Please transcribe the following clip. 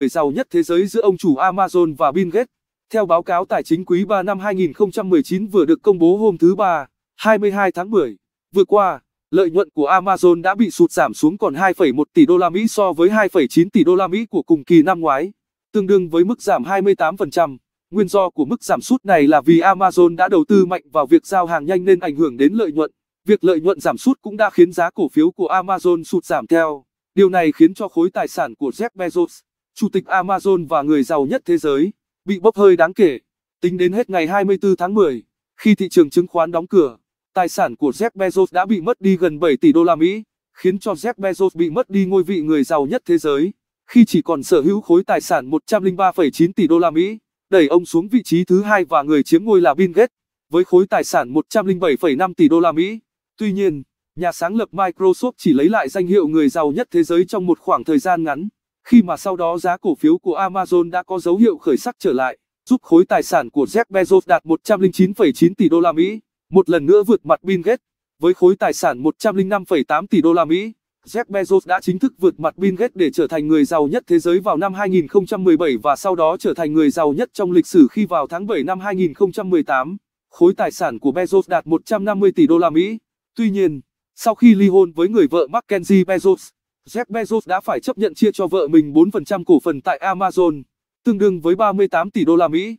người giàu nhất thế giới giữa ông chủ Amazon và Bill Gates. Theo báo cáo tài chính quý 3 năm 2019 vừa được công bố hôm thứ Ba, 22 tháng 10, vừa qua, lợi nhuận của Amazon đã bị sụt giảm xuống còn 2,1 tỷ đô la Mỹ so với 2,9 tỷ đô la Mỹ của cùng kỳ năm ngoái, tương đương với mức giảm 28%. Nguyên do của mức giảm sút này là vì Amazon đã đầu tư mạnh vào việc giao hàng nhanh nên ảnh hưởng đến lợi nhuận. Việc lợi nhuận giảm sút cũng đã khiến giá cổ phiếu của Amazon sụt giảm theo. Điều này khiến cho khối tài sản của Jeff Bezos chủ tịch Amazon và người giàu nhất thế giới, bị bốc hơi đáng kể. Tính đến hết ngày 24 tháng 10, khi thị trường chứng khoán đóng cửa, tài sản của Jeff Bezos đã bị mất đi gần 7 tỷ đô la Mỹ, khiến cho Jeff Bezos bị mất đi ngôi vị người giàu nhất thế giới, khi chỉ còn sở hữu khối tài sản 103,9 tỷ đô la Mỹ, đẩy ông xuống vị trí thứ hai và người chiếm ngôi là Bill Gates, với khối tài sản 107,5 tỷ đô la Mỹ. Tuy nhiên, nhà sáng lập Microsoft chỉ lấy lại danh hiệu người giàu nhất thế giới trong một khoảng thời gian ngắn khi mà sau đó giá cổ phiếu của Amazon đã có dấu hiệu khởi sắc trở lại, giúp khối tài sản của Jeff Bezos đạt 109,9 tỷ đô la Mỹ, một lần nữa vượt mặt Bill Gates. Với khối tài sản 105,8 tỷ đô la Mỹ, Jeff Bezos đã chính thức vượt mặt Bill Gates để trở thành người giàu nhất thế giới vào năm 2017 và sau đó trở thành người giàu nhất trong lịch sử khi vào tháng 7 năm 2018, khối tài sản của Bezos đạt 150 tỷ đô la Mỹ. Tuy nhiên, sau khi ly hôn với người vợ Mackenzie Bezos, Jeff Bezos đã phải chấp nhận chia cho vợ mình 4% cổ phần tại Amazon, tương đương với 38 tỷ đô la Mỹ.